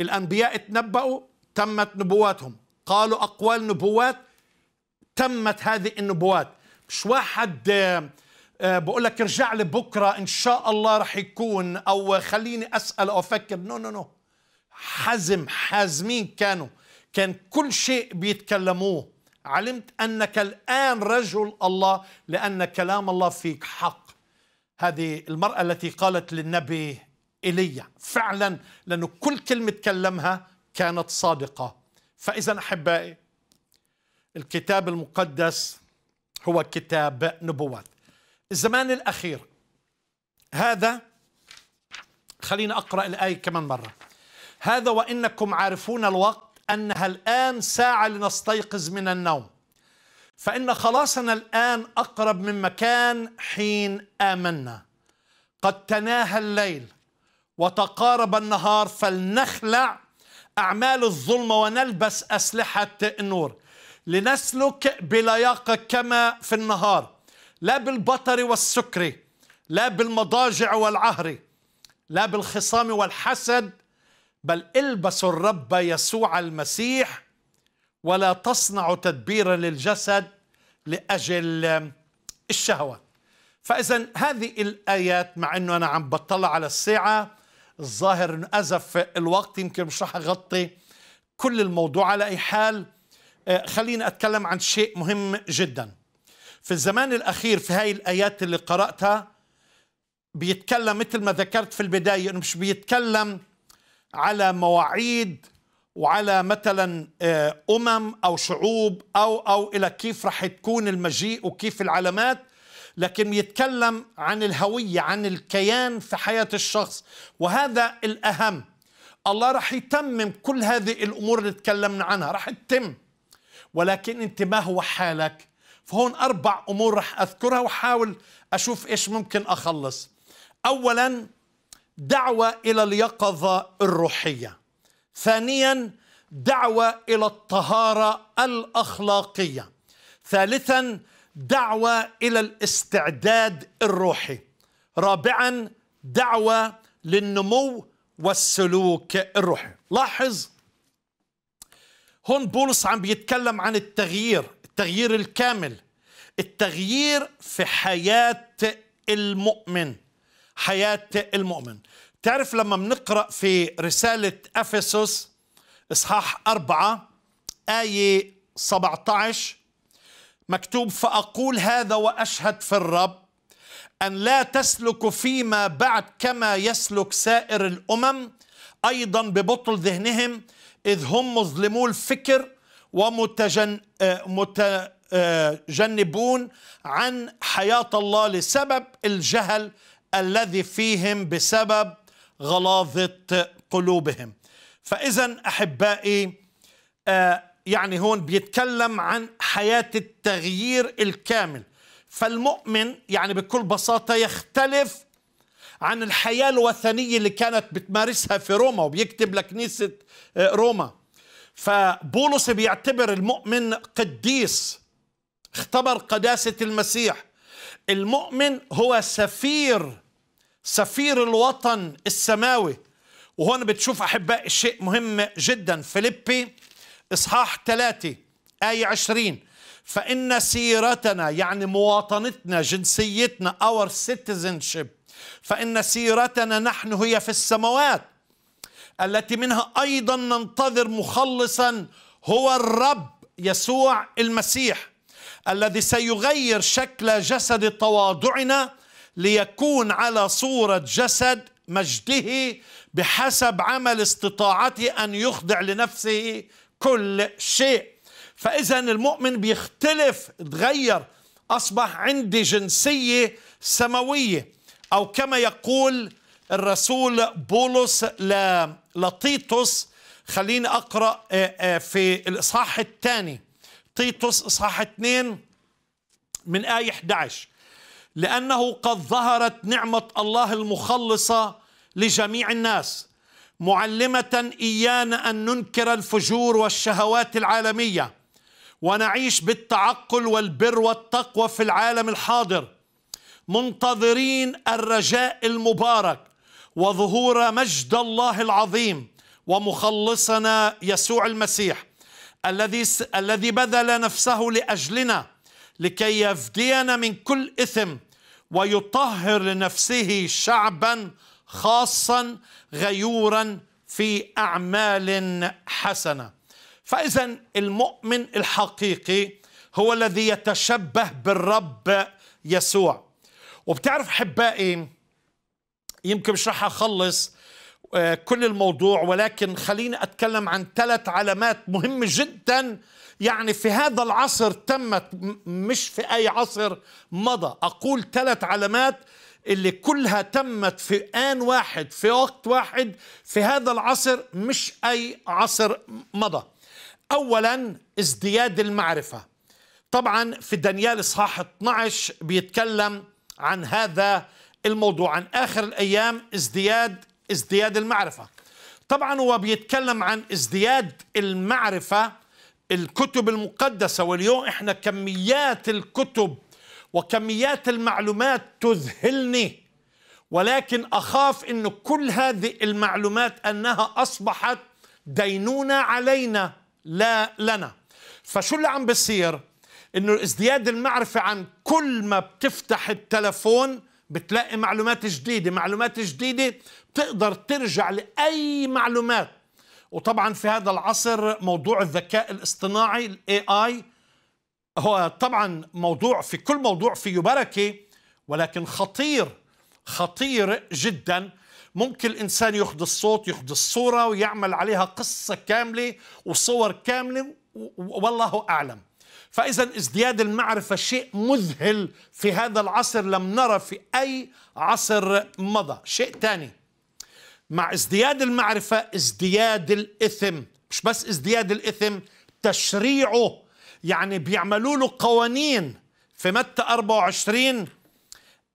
الأنبياء تنبأوا تمت نبواتهم قالوا أقوال نبوات تمت هذه النبوات مش واحد آه، بقول لك ارجع لي بكرة إن شاء الله رح يكون أو خليني أسأل أو أفكر نو نو نو حزم حازمين كانوا كان كل شيء بيتكلموه علمت أنك الآن رجل الله لأن كلام الله فيك حق هذه المرأة التي قالت للنبي إيليا فعلا لأنه كل كلمة تكلمها كانت صادقة فإذا أحبائي الكتاب المقدس هو كتاب نبوات الزمان الأخير هذا خلينا أقرأ الآية كمان مرة هذا وإنكم عارفون الوقت أنها الآن ساعة لنستيقظ من النوم فإن خلاصنا الآن أقرب مما كان حين آمنا قد تناهى الليل وتقارب النهار فلنخلع أعمال الظلمة ونلبس أسلحة النور لنسلك بلياقة كما في النهار لا بالبطر والسكر لا بالمضاجع والعهر لا بالخصام والحسد بل البسوا الرب يسوع المسيح ولا تصنعوا تدبيرا للجسد لأجل الشهوة فإذا هذه الآيات مع أنه أنا عم بطلع على الساعة الظاهر انه ازف الوقت يمكن مش رح اغطي كل الموضوع على اي حال آه، خليني اتكلم عن شيء مهم جدا في الزمان الاخير في هاي الايات اللي قراتها بيتكلم مثل ما ذكرت في البدايه انه مش بيتكلم على مواعيد وعلى مثلا آه، امم او شعوب او او الى كيف رح تكون المجيء وكيف العلامات لكن يتكلم عن الهوية عن الكيان في حياة الشخص وهذا الأهم الله راح يتمم كل هذه الأمور اللي تكلمنا عنها راح تتم ولكن انت ما هو حالك فهون أربع أمور راح أذكرها وحاول أشوف إيش ممكن أخلص أولا دعوة إلى اليقظة الروحية ثانيا دعوة إلى الطهارة الأخلاقية ثالثا دعوة إلى الاستعداد الروحي رابعا دعوة للنمو والسلوك الروحي لاحظ هون بولس عم بيتكلم عن التغيير التغيير الكامل التغيير في حياة المؤمن حياة المؤمن تعرف لما بنقرأ في رسالة أفسس إصحاح أربعة آية 17 مكتوب فأقول هذا وأشهد في الرب أن لا تسلك فيما بعد كما يسلك سائر الأمم أيضا ببطل ذهنهم إذ هم مظلمو الفكر ومتجنبون آه، آه، عن حياة الله لسبب الجهل الذي فيهم بسبب غلاظة قلوبهم فإذا أحبائي آه، يعني هون بيتكلم عن حياة التغيير الكامل فالمؤمن يعني بكل بساطة يختلف عن الحياة الوثنية اللي كانت بتمارسها في روما وبيكتب لكنيسة آه، روما فبولس بيعتبر المؤمن قديس اختبر قداسة المسيح المؤمن هو سفير سفير الوطن السماوي وهون بتشوف أحباء شيء مهم جدا فيليبي إصحاح ثلاثة آية عشرين فإن سيرتنا يعني مواطنتنا جنسيتنا our citizenship فإن سيرتنا نحن هي في السماوات التي منها أيضا ننتظر مخلصا هو الرب يسوع المسيح الذي سيغير شكل جسد تواضعنا ليكون على صورة جسد مجده بحسب عمل استطاعته أن يخضع لنفسه كل شيء فإذا المؤمن بيختلف تغير أصبح عندي جنسية سماوية أو كما يقول الرسول بولس لطيطس خليني أقرأ آه، آه، في الإصحاح الثاني تيتوس إصحاح 2 من آية 11 لأنه قد ظهرت نعمة الله المخلصة لجميع الناس معلمة إيانا أن ننكر الفجور والشهوات العالمية ونعيش بالتعقل والبر والتقوى في العالم الحاضر منتظرين الرجاء المبارك وظهور مجد الله العظيم ومخلصنا يسوع المسيح الذي الذي بذل نفسه لاجلنا لكي يفدينا من كل اثم ويطهر لنفسه شعبا خاصا غيورا في اعمال حسنه فاذا المؤمن الحقيقي هو الذي يتشبه بالرب يسوع وبتعرف حبائي يمكن مش راح اخلص آه، كل الموضوع ولكن خليني اتكلم عن ثلاث علامات مهمه جدا يعني في هذا العصر تمت مش في اي عصر مضى اقول ثلاث علامات اللي كلها تمت في آن واحد في وقت واحد في هذا العصر مش أي عصر مضى أولا ازدياد المعرفة طبعا في دانيال إصحاح 12 بيتكلم عن هذا الموضوع عن آخر الأيام ازدياد ازدياد المعرفة طبعا هو بيتكلم عن ازدياد المعرفة الكتب المقدسة واليوم احنا كميات الكتب وكميات المعلومات تذهلني ولكن اخاف ان كل هذه المعلومات انها اصبحت دينونه علينا لا لنا فشو اللي عم بصير انه ازدياد المعرفه عن كل ما بتفتح التلفون بتلاقي معلومات جديده معلومات جديده بتقدر ترجع لاي معلومات وطبعا في هذا العصر موضوع الذكاء الاصطناعي الاي اي هو طبعا موضوع في كل موضوع فيه بركة ولكن خطير خطير جدا ممكن الإنسان ياخذ الصوت ياخذ الصورة ويعمل عليها قصة كاملة وصور كاملة والله أعلم فإذا ازدياد المعرفة شيء مذهل في هذا العصر لم نرى في أي عصر مضى شيء ثاني مع ازدياد المعرفة ازدياد الإثم مش بس ازدياد الإثم تشريعه يعني بيعملوا له قوانين في متى 24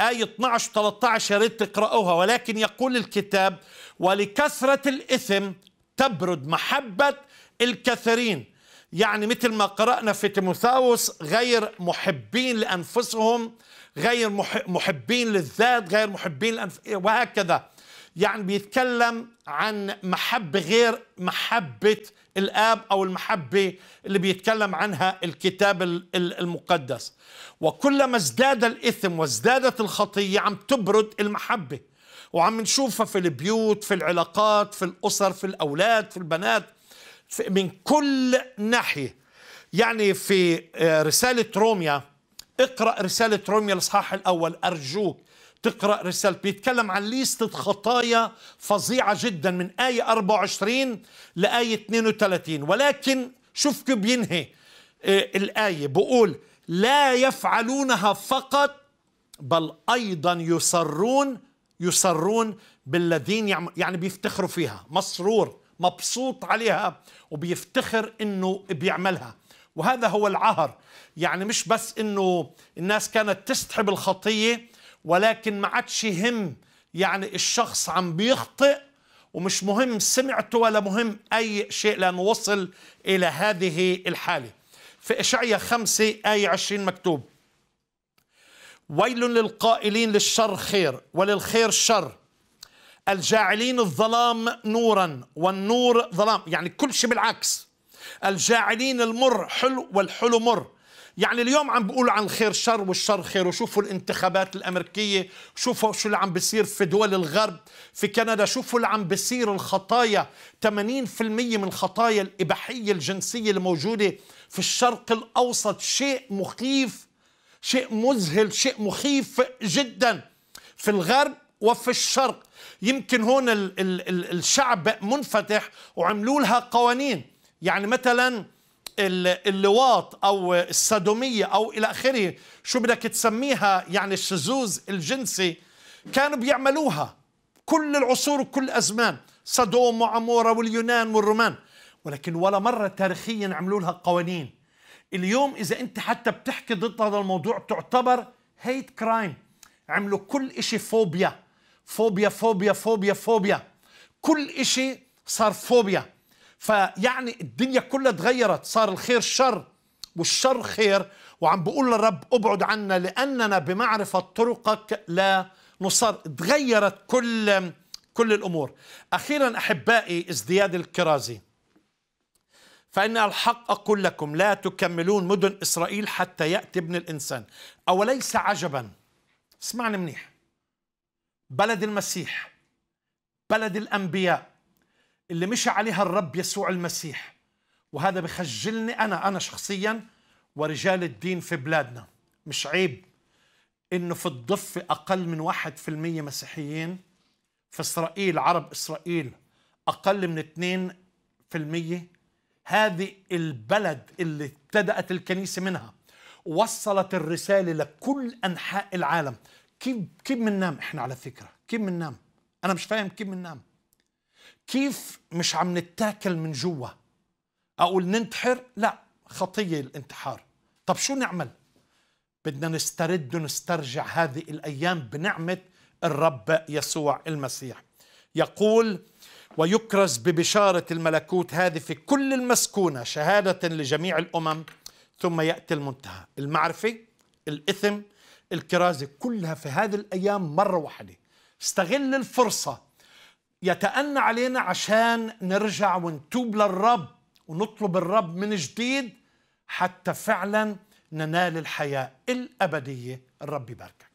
آية 12 13 يا ريت تقرأوها ولكن يقول الكتاب ولكثرة الإثم تبرد محبة الكثيرين يعني مثل ما قرأنا في تيموثاوس غير محبين لأنفسهم غير محبين للذات غير محبين لأنف... وهكذا يعني بيتكلم عن محبة غير محبة الآب أو المحبة اللي بيتكلم عنها الكتاب المقدس وكلما ازداد الإثم وازدادت الخطية عم تبرد المحبة وعم نشوفها في البيوت في العلاقات في الأسر في الأولاد في البنات في من كل ناحية يعني في آه، رسالة روميا اقرأ رسالة روميا الإصحاح الأول أرجوك تقرأ رسالة بيتكلم عن ليست خطايا فظيعة جدا من آية 24 لآية 32 ولكن شوف كيف بينهي آه، الآية بقول لا يفعلونها فقط بل أيضا يصرون يصرون بالذين يعني بيفتخروا فيها مسرور مبسوط عليها وبيفتخر انه بيعملها وهذا هو العهر يعني مش بس انه الناس كانت تستحب الخطيه ولكن ما عادش يهم يعني الشخص عم بيخطئ ومش مهم سمعته ولا مهم أي شيء لأنه وصل إلى هذه الحالة في إشعية 5 آية 20 مكتوب ويل للقائلين للشر خير وللخير شر الجاعلين الظلام نورا والنور ظلام يعني كل شيء بالعكس الجاعلين المر حلو والحلو مر يعني اليوم عم بقول عن الخير شر والشر خير وشوفوا الانتخابات الأمريكية شوفوا شو اللي عم بيصير في دول الغرب في كندا شوفوا اللي عم بيصير الخطايا 80% من خطايا الإباحية الجنسية الموجودة في الشرق الأوسط شيء مخيف شيء مذهل شيء مخيف جدا في الغرب وفي الشرق يمكن هون الـ الـ الشعب منفتح وعملوا لها قوانين يعني مثلا اللواط او السادوميه او الى اخره شو بدك تسميها يعني الشذوذ الجنسي كانوا بيعملوها كل العصور وكل الازمان صدوم وعموره واليونان والرومان ولكن ولا مره تاريخيا عملوا لها قوانين اليوم اذا انت حتى بتحكي ضد هذا الموضوع تعتبر هيت كرايم عملوا كل شيء فوبيا فوبيا فوبيا فوبيا فوبيا كل شيء صار فوبيا فيعني الدنيا كلها تغيرت صار الخير شر والشر خير وعم بقول للرب ابعد عنا لاننا بمعرفه طرقك لا نصر تغيرت كل كل الامور اخيرا احبائي ازدياد الكرازي فان الحق اقول لكم لا تكملون مدن اسرائيل حتى ياتي ابن الانسان اوليس عجبا اسمعني منيح بلد المسيح بلد الانبياء اللي مشى عليها الرب يسوع المسيح وهذا بخجلني أنا أنا شخصيا ورجال الدين في بلادنا مش عيب إنه في الضفة أقل من واحد في المية مسيحيين في إسرائيل عرب إسرائيل أقل من 2% في المية هذه البلد اللي ابتدأت الكنيسة منها وصلت الرسالة لكل أنحاء العالم كيف كيف بننام احنا على فكرة كيف بننام انا مش فاهم كيف بننام كيف مش عم نتاكل من جوا اقول ننتحر لا خطيه الانتحار طب شو نعمل بدنا نسترد ونسترجع هذه الايام بنعمه الرب يسوع المسيح يقول ويكرز ببشاره الملكوت هذه في كل المسكونه شهاده لجميع الامم ثم ياتي المنتهى المعرفه الاثم الكرازه كلها في هذه الايام مره واحده استغل الفرصه يتأنى علينا عشان نرجع ونتوب للرب ونطلب الرب من جديد حتى فعلا ننال الحياة الأبدية الرب يباركك